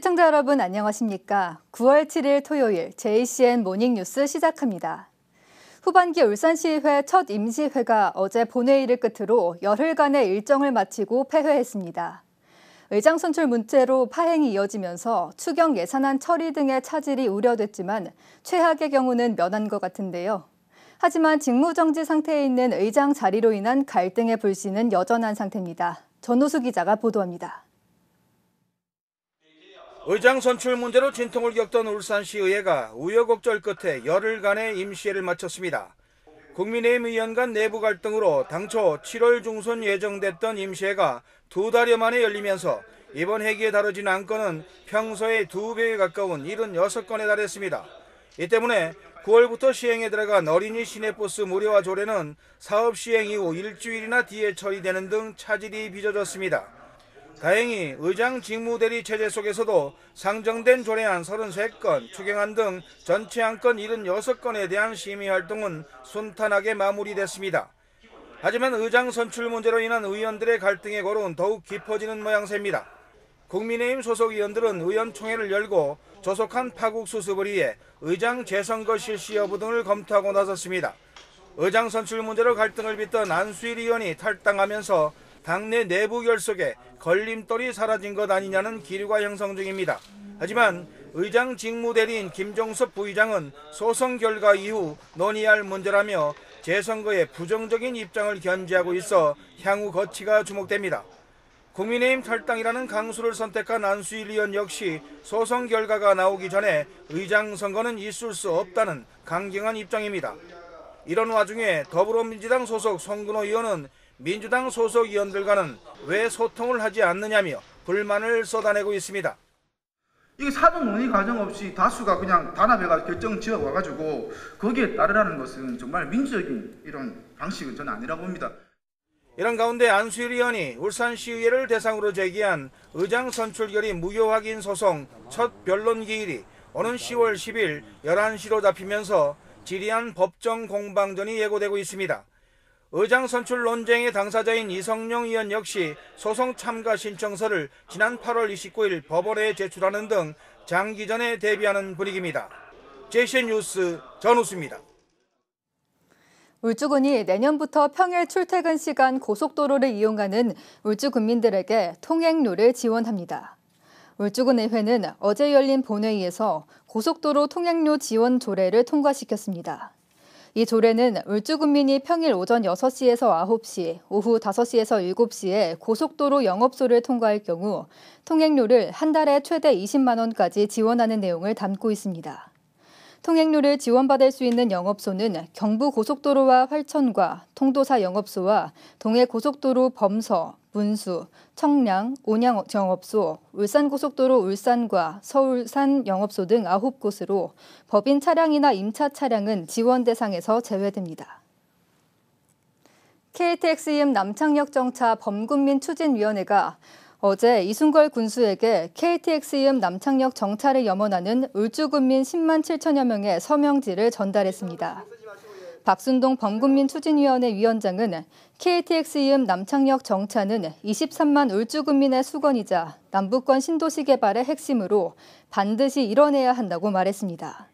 시청자 여러분 안녕하십니까? 9월 7일 토요일 JCN 모닝뉴스 시작합니다. 후반기 울산시의회 첫 임시회가 어제 본회의를 끝으로 열흘간의 일정을 마치고 폐회했습니다. 의장 선출 문제로 파행이 이어지면서 추경 예산안 처리 등의 차질이 우려됐지만 최악의 경우는 면한 것 같은데요. 하지만 직무정지 상태에 있는 의장 자리로 인한 갈등의 불씨는 여전한 상태입니다. 전호수 기자가 보도합니다. 의장 선출 문제로 진통을 겪던 울산시의회가 우여곡절 끝에 열흘간의 임시회를 마쳤습니다. 국민의힘 의원 간 내부 갈등으로 당초 7월 중순 예정됐던 임시회가 두 달여 만에 열리면서 이번 회기에 다뤄진 안건은 평소의 두 배에 가까운 76건에 달했습니다. 이 때문에 9월부터 시행에 들어간 어린이 시내버스 무료화 조례는 사업 시행 이후 일주일이나 뒤에 처리되는 등 차질이 빚어졌습니다. 다행히 의장 직무대리 체제 속에서도 상정된 조례안 33건, 추경안 등 전체 안건 76건에 대한 심의 활동은 순탄하게 마무리됐습니다. 하지만 의장 선출 문제로 인한 의원들의 갈등의 골은 더욱 깊어지는 모양새입니다. 국민의힘 소속 의원들은 의원총회를 열고 조속한 파국 수습을 위해 의장 재선거 실시 여부 등을 검토하고 나섰습니다. 의장 선출 문제로 갈등을 빚던 안수일 의원이 탈당하면서 당내 내부 결속에 걸림돌이 사라진 것 아니냐는 기류가 형성 중입니다. 하지만 의장 직무대리인 김종섭 부의장은 소송 결과 이후 논의할 문제라며 재선거에 부정적인 입장을 견지하고 있어 향후 거치가 주목됩니다. 국민의힘 탈당이라는 강수를 선택한 안수일 의원 역시 소송 결과가 나오기 전에 의장 선거는 있을 수 없다는 강경한 입장입니다. 이런 와중에 더불어민주당 소속 송근호 의원은 민주당 소속 의원들과는 왜 소통을 하지 않느냐며 불만을 쏟아내고 있습니다. 이게 사전 논의 과정 없이 다수가 그냥 단합해가 결정 지어 와가지고 거기에 따르라는 것은 정말 민주적인 이런 방식은 저는 아니라고 봅니다. 이런 가운데 안수일 의원이 울산시의회를 대상으로 제기한 의장 선출결의 무효 확인 소송 첫 변론 기일이 오는 10월 10일 11시로 잡히면서 지리한 법정 공방전이 예고되고 있습니다. 의장 선출 논쟁의 당사자인 이성룡 의원 역시 소송 참가 신청서를 지난 8월 29일 법원에 제출하는 등 장기전에 대비하는 분위기입니다. 제시 뉴스 전우수입니다. 울주군이 내년부터 평일 출퇴근 시간 고속도로를 이용하는 울주 군민들에게 통행료를 지원합니다. 울주군의회는 어제 열린 본회의에서 고속도로 통행료 지원 조례를 통과시켰습니다. 이 조례는 울주군민이 평일 오전 6시에서 9시, 오후 5시에서 7시에 고속도로 영업소를 통과할 경우 통행료를 한 달에 최대 20만 원까지 지원하는 내용을 담고 있습니다. 통행료를 지원받을 수 있는 영업소는 경부고속도로와 활천과 통도사 영업소와 동해고속도로 범서, 문수, 청량, 온양 영업소, 울산고속도로 울산과 서울산 영업소 등 9곳으로 법인 차량이나 임차 차량은 지원 대상에서 제외됩니다. k t x m 남창역 정차 범군민 추진위원회가 어제 이순걸 군수에게 KTX 이음 남창역 정차를 염원하는 울주군민 10만 7천여 명의 서명지를 전달했습니다. 박순동 범군민 추진위원회 위원장은 KTX 이음 남창역 정차는 23만 울주군민의 수건이자 남북권 신도시 개발의 핵심으로 반드시 이뤄내야 한다고 말했습니다.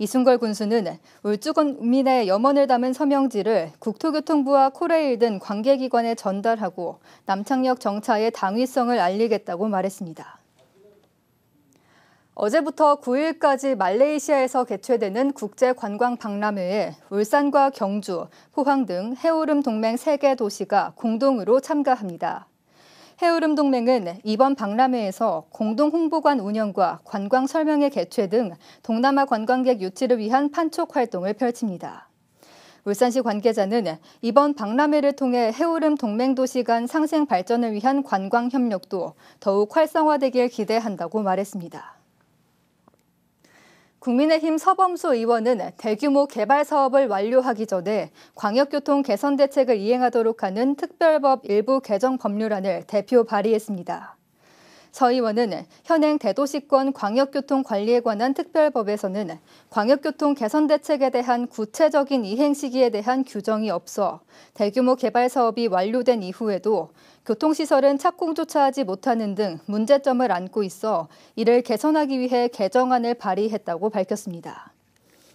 이순걸 군수는 울주군민의 염원을 담은 서명지를 국토교통부와 코레일 등 관계기관에 전달하고 남창역 정차의 당위성을 알리겠다고 말했습니다. 어제부터 9일까지 말레이시아에서 개최되는 국제관광박람회에 울산과 경주, 포항 등 해오름 동맹 3개 도시가 공동으로 참가합니다. 해오름 동맹은 이번 박람회에서 공동 홍보관 운영과 관광 설명회 개최 등 동남아 관광객 유치를 위한 판촉 활동을 펼칩니다. 울산시 관계자는 이번 박람회를 통해 해오름 동맹도시 간 상생 발전을 위한 관광 협력도 더욱 활성화되길 기대한다고 말했습니다. 국민의힘 서범수 의원은 대규모 개발 사업을 완료하기 전에 광역교통 개선 대책을 이행하도록 하는 특별법 일부 개정 법률안을 대표 발의했습니다. 서 의원은 현행 대도시권 광역교통 관리에 관한 특별법에서는 광역교통 개선 대책에 대한 구체적인 이행 시기에 대한 규정이 없어 대규모 개발 사업이 완료된 이후에도 교통시설은 착공조차 하지 못하는 등 문제점을 안고 있어 이를 개선하기 위해 개정안을 발의했다고 밝혔습니다.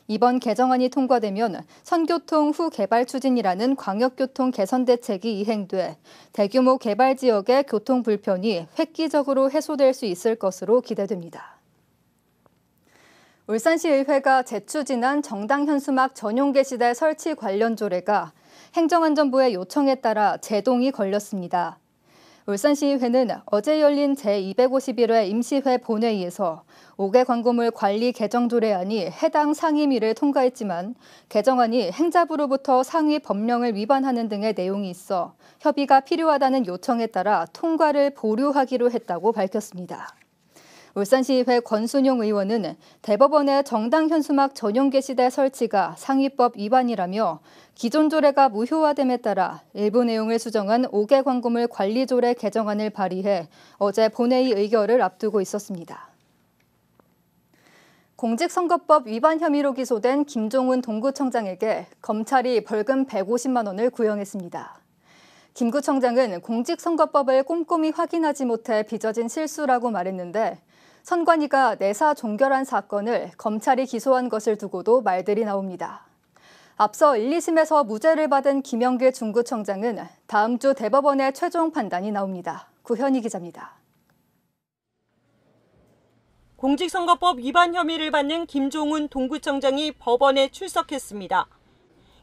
이번 개정안이 통과되면 선교통 후 개발 추진이라는 광역교통 개선 대책이 이행돼 대규모 개발 지역의 교통 불편이 획기적으로 해소될 수 있을 것으로 기대됩니다. 울산시의회가 재추진한 정당 현수막 전용 게시대 설치 관련 조례가 행정안전부의 요청에 따라 제동이 걸렸습니다. 울산시의회는 어제 열린 제251회 임시회 본회의에서 5개 광고물 관리 개정 조례안이 해당 상임위를 통과했지만 개정안이 행자부로부터 상위 법령을 위반하는 등의 내용이 있어 협의가 필요하다는 요청에 따라 통과를 보류하기로 했다고 밝혔습니다. 울산시의회 권순용 의원은 대법원의 정당 현수막 전용 게시대 설치가 상위법 위반이라며 기존 조례가 무효화됨에 따라 일부 내용을 수정한 5개 광고물 관리 조례 개정안을 발의해 어제 본회의 의결을 앞두고 있었습니다. 공직선거법 위반 혐의로 기소된 김종훈 동구청장에게 검찰이 벌금 150만 원을 구형했습니다. 김구청장은 공직선거법을 꼼꼼히 확인하지 못해 빚어진 실수라고 말했는데 선관위가 내사 종결한 사건을 검찰이 기소한 것을 두고도 말들이 나옵니다. 앞서 1, 2심에서 무죄를 받은 김영길 중구청장은 다음 주 대법원의 최종 판단이 나옵니다. 구현희 기자입니다. 공직선거법 위반 혐의를 받는 김종훈 동구청장이 법원에 출석했습니다.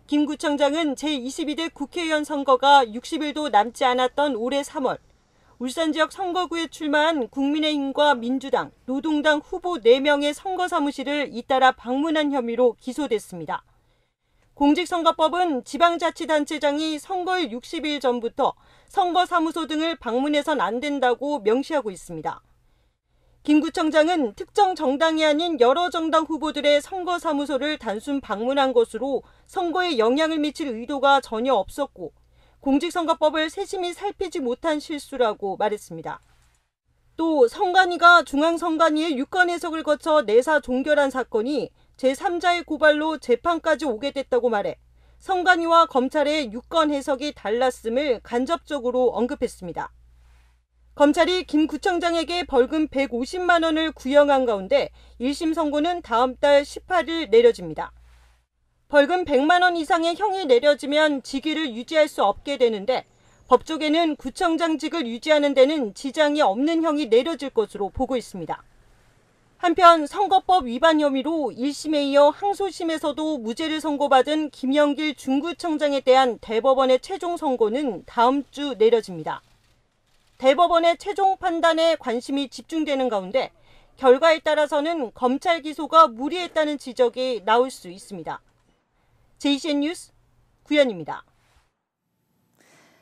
김 구청장은 제22대 국회의원 선거가 60일도 남지 않았던 올해 3월 울산 지역 선거구에 출마한 국민의힘과 민주당, 노동당 후보 4명의 선거 사무실을 잇따라 방문한 혐의로 기소됐습니다. 공직선거법은 지방자치단체장이 선거일 60일 전부터 선거사무소 등을 방문해선 안 된다고 명시하고 있습니다. 김구청장은 특정 정당이 아닌 여러 정당 후보들의 선거사무소를 단순 방문한 것으로 선거에 영향을 미칠 의도가 전혀 없었고 공직선거법을 세심히 살피지 못한 실수라고 말했습니다. 또 선관위가 중앙선관위의 유권 해석을 거쳐 내사 종결한 사건이 제3자의 고발로 재판까지 오게 됐다고 말해 선관위와 검찰의 유권 해석이 달랐음을 간접적으로 언급했습니다. 검찰이 김 구청장에게 벌금 150만 원을 구형한 가운데 1심 선고는 다음 달 18일 내려집니다. 벌금 100만 원 이상의 형이 내려지면 직위를 유지할 수 없게 되는데 법조계는 구청장직을 유지하는 데는 지장이 없는 형이 내려질 것으로 보고 있습니다. 한편 선거법 위반 혐의로 1심에 이어 항소심에서도 무죄를 선고받은 김영길 중구청장에 대한 대법원의 최종 선고는 다음 주 내려집니다. 대법원의 최종 판단에 관심이 집중되는 가운데 결과에 따라서는 검찰 기소가 무리했다는 지적이 나올 수 있습니다. JCN 뉴스 구현입니다.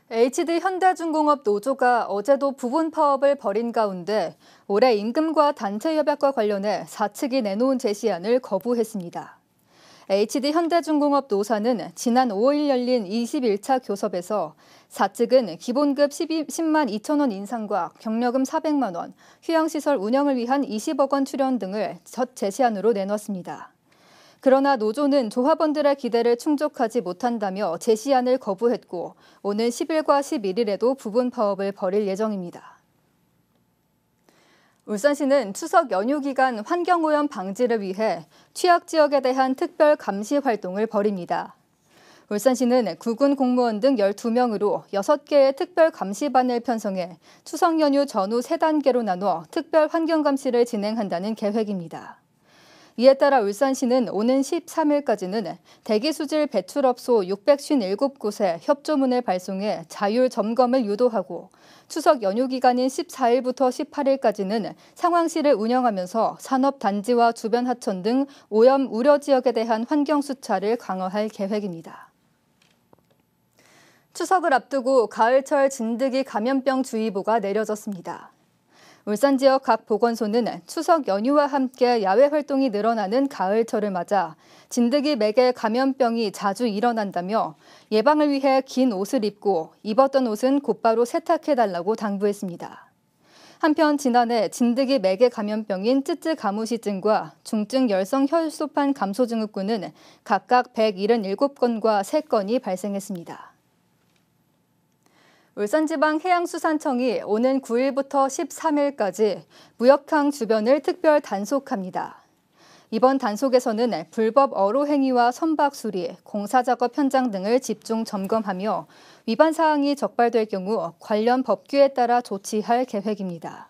HD 현대중공업 노조가 어제도 부분 파업을 벌인 가운데 올해 임금과 단체 협약과 관련해 사측이 내놓은 제시안을 거부했습니다. HD 현대중공업 노사는 지난 5일 열린 21차 교섭에서 사측은 기본급 12, 10만 2천 원 인상과 경력금 400만 원, 휴양시설 운영을 위한 20억 원 출연 등을 첫 제시안으로 내놨습니다. 그러나 노조는 조합원들의 기대를 충족하지 못한다며 제시안을 거부했고 오는 10일과 11일에도 부분 파업을 벌일 예정입니다. 울산시는 추석 연휴 기간 환경오염 방지를 위해 취약 지역에 대한 특별 감시 활동을 벌입니다. 울산시는 구군 공무원 등 12명으로 6개의 특별 감시반을 편성해 추석 연휴 전후 3단계로 나눠 특별 환경 감시를 진행한다는 계획입니다. 이에 따라 울산시는 오는 13일까지는 대기수질 배출업소 657곳에 협조문을 발송해 자율 점검을 유도하고 추석 연휴 기간인 14일부터 18일까지는 상황실을 운영하면서 산업단지와 주변 하천 등 오염 우려 지역에 대한 환경 수차를 강화할 계획입니다. 추석을 앞두고 가을철 진드기 감염병 주의보가 내려졌습니다. 울산 지역 각 보건소는 추석 연휴와 함께 야외 활동이 늘어나는 가을철을 맞아 진드기 맥의 감염병이 자주 일어난다며 예방을 위해 긴 옷을 입고 입었던 옷은 곧바로 세탁해달라고 당부했습니다. 한편 지난해 진드기 맥의 감염병인 쯔쯔 가무시증과 중증 열성 혈소판 감소증후군은 각각 177건과 3건이 발생했습니다. 울산지방해양수산청이 오는 9일부터 13일까지 무역항 주변을 특별 단속합니다. 이번 단속에서는 불법 어로 행위와 선박 수리, 공사 작업 현장 등을 집중 점검하며 위반 사항이 적발될 경우 관련 법규에 따라 조치할 계획입니다.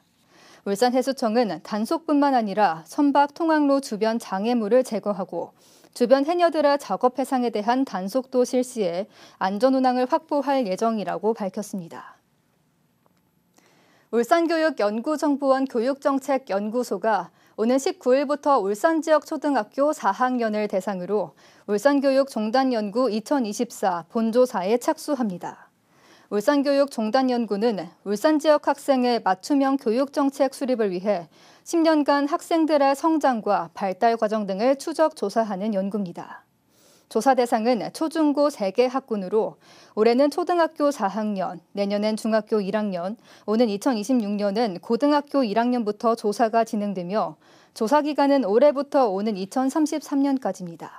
울산해수청은 단속뿐만 아니라 선박 통항로 주변 장애물을 제거하고 주변 해녀들의 작업 해상에 대한 단속도 실시해 안전 운항을 확보할 예정이라고 밝혔습니다. 울산교육연구정보원 교육정책연구소가 오는 19일부터 울산 지역 초등학교 4학년을 대상으로 울산교육 종단연구 2024 본조사에 착수합니다. 울산교육종단연구는 울산 지역 학생의 맞춤형 교육 정책 수립을 위해 10년간 학생들의 성장과 발달 과정 등을 추적 조사하는 연구입니다. 조사 대상은 초중고 3개 학군으로 올해는 초등학교 4학년, 내년엔 중학교 1학년, 오는 2026년은 고등학교 1학년부터 조사가 진행되며 조사 기간은 올해부터 오는 2033년까지입니다.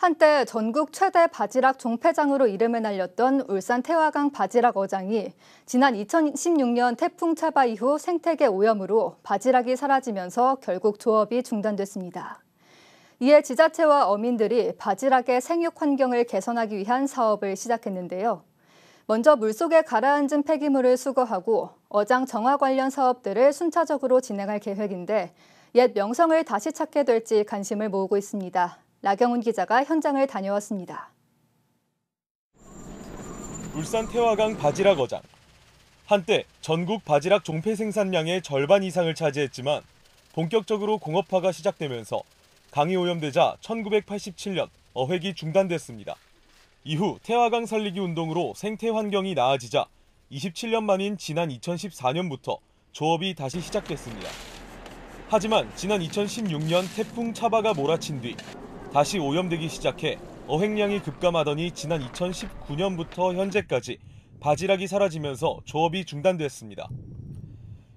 한때 전국 최대 바지락 종패장으로 이름을 날렸던 울산 태화강 바지락 어장이 지난 2016년 태풍 차바 이후 생태계 오염으로 바지락이 사라지면서 결국 조업이 중단됐습니다. 이에 지자체와 어민들이 바지락의 생육 환경을 개선하기 위한 사업을 시작했는데요. 먼저 물속에 가라앉은 폐기물을 수거하고 어장 정화 관련 사업들을 순차적으로 진행할 계획인데 옛 명성을 다시 찾게 될지 관심을 모으고 있습니다. 나경훈 기자가 현장을 다녀왔습니다. 울산 태화강 바지락 어장. 한때 전국 바지락 종폐 생산량의 절반 이상을 차지했지만 본격적으로 공업화가 시작되면서 강이 오염되자 1987년 어획이 중단됐습니다. 이후 태화강 살리기 운동으로 생태 환경이 나아지자 27년 만인 지난 2014년부터 조업이 다시 시작됐습니다. 하지만 지난 2016년 태풍 차바가 몰아친 뒤 다시 오염되기 시작해 어획량이 급감하더니 지난 2019년부터 현재까지 바지락이 사라지면서 조업이 중단됐습니다.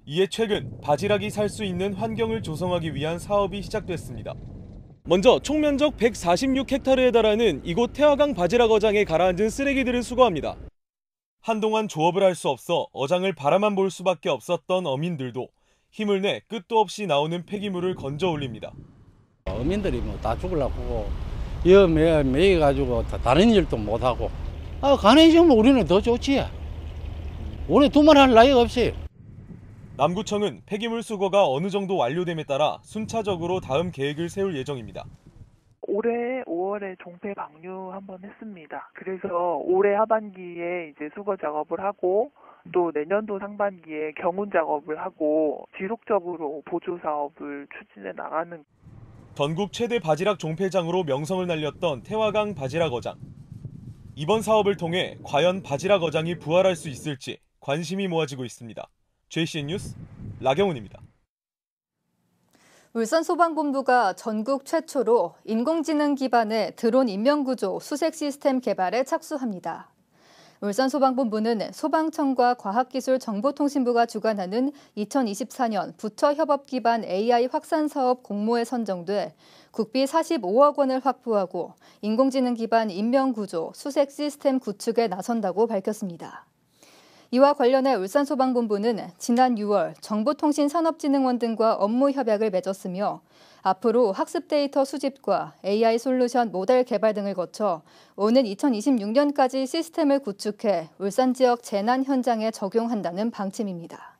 이에 최근 바지락이 살 수 있는 환경을 조성하기 위한 사업이 시작됐습니다. 먼저 총면적 146헥타르에 달하는 이곳 태화강 바지락 어장에 가라앉은 쓰레기들을 수거합니다. 한동안 조업을 할 수 없어 어장을 바라만 볼 수밖에 없었던 어민들도 힘을 내 끝도 없이 나오는 폐기물을 건져 올립니다. 그러니까 어민들이 뭐 다 죽으려고 여매 매여가지고 다른 일도 못하고 아, 가는해지면 우리는 더 좋지 우리 두말할 나위 없이 남구청은 폐기물 수거가 어느 정도 완료됨에 따라 순차적으로 다음 계획을 세울 예정입니다. 올해 5월에 종폐 방류 한번 했습니다. 그래서 올해 하반기에 이제 수거 작업을 하고 또 내년도 상반기에 경운 작업을 하고 지속적으로 보조 사업을 추진해 나가는 전국 최대 바지락 종폐장으로 명성을 날렸던 태화강 바지락 어장. 이번 사업을 통해 과연 바지락 어장이 부활할 수 있을지 관심이 모아지고 있습니다. JCN 뉴스 라경훈입니다. 울산소방본부가 전국 최초로 인공지능 기반의 드론 인명구조 수색 시스템 개발에 착수합니다. 울산소방본부는 소방청과 과학기술정보통신부가 주관하는 2024년 부처협업 기반 AI 확산 사업 공모에 선정돼 국비 45억 원을 확보하고 인공지능 기반 인명구조, 수색 시스템 구축에 나선다고 밝혔습니다. 이와 관련해 울산소방본부는 지난 6월 정보통신산업진흥원 등과 업무 협약을 맺었으며 앞으로 학습 데이터 수집과 AI 솔루션 모델 개발 등을 거쳐 오는 2026년까지 시스템을 구축해 울산 지역 재난 현장에 적용한다는 방침입니다.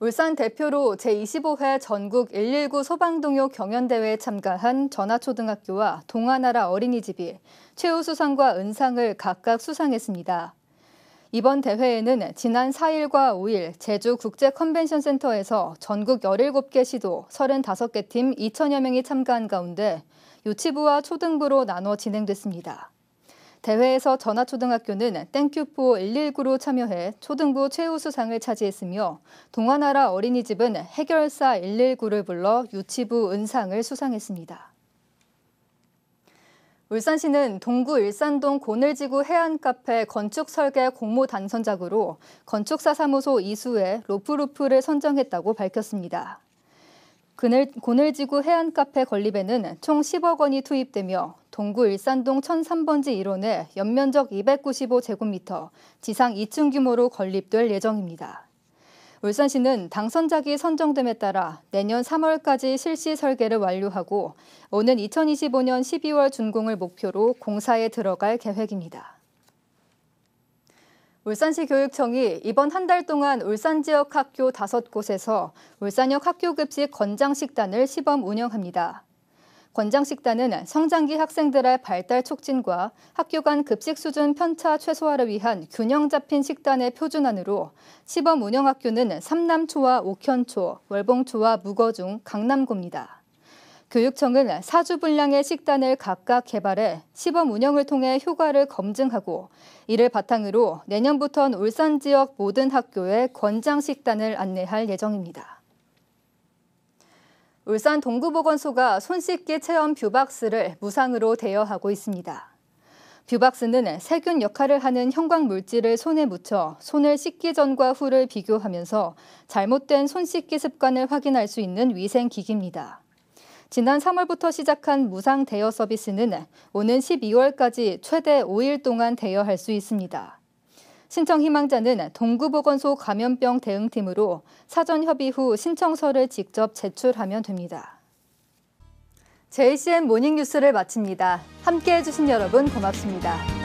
울산 대표로 제25회 전국 119 소방동요 경연대회에 참가한 전하초등학교와 동아나라 어린이집이 최우수상과 은상을 각각 수상했습니다. 이번 대회에는 지난 4일과 5일 제주 국제 컨벤션 센터에서 전국 17개 시도 35개 팀 2천여 명이 참가한 가운데 유치부와 초등부로 나눠 진행됐습니다. 대회에서 전하초등학교는 땡큐포 119로 참여해 초등부 최우수상을 차지했으며 동아나라 어린이집은 해결사 119를 불러 유치부 은상을 수상했습니다. 울산시는 동구 일산동 고늘지구 해안카페 건축 설계 공모 단선작으로 건축사 사무소 이수의 로프루프를 선정했다고 밝혔습니다. 고늘, 지구 해안카페 건립에는 총 10억 원이 투입되며 동구 일산동 1003번지 1호에 연면적 295제곱미터, 지상 2층 규모로 건립될 예정입니다. 울산시는 당선작이 선정됨에 따라 내년 3월까지 실시 설계를 완료하고 오는 2025년 12월 준공을 목표로 공사에 들어갈 계획입니다. 울산시 교육청이 이번 한 달 동안 울산 지역 학교 다 곳에서 울산역 학교 급식 건장 식단을 시범 운영합니다. 권장식단은 성장기 학생들의 발달 촉진과 학교 간 급식 수준 편차 최소화를 위한 균형 잡힌 식단의 표준안으로 시범 운영 학교는 삼남초와 옥현초, 월봉초와 무거중, 강남고입니다. 교육청은 사주 분량의 식단을 각각 개발해 시범 운영을 통해 효과를 검증하고 이를 바탕으로 내년부터는 울산 지역 모든 학교에 권장식단을 안내할 예정입니다. 울산 동구보건소가 손씻기 체험 뷰박스를 무상으로 대여하고 있습니다. 뷰박스는 세균 역할을 하는 형광 물질을 손에 묻혀 손을 씻기 전과 후를 비교하면서 잘못된 손 씻기 습관을 확인할 수 있는 위생기기입니다. 지난 3월부터 시작한 무상 대여 서비스는 오는 12월까지 최대 5일 동안 대여할 수 있습니다. 신청 희망자는 동구보건소 감염병 대응팀으로 사전 협의 후 신청서를 직접 제출하면 됩니다. JCN 모닝뉴스를 마칩니다. 함께해 주신 여러분 고맙습니다.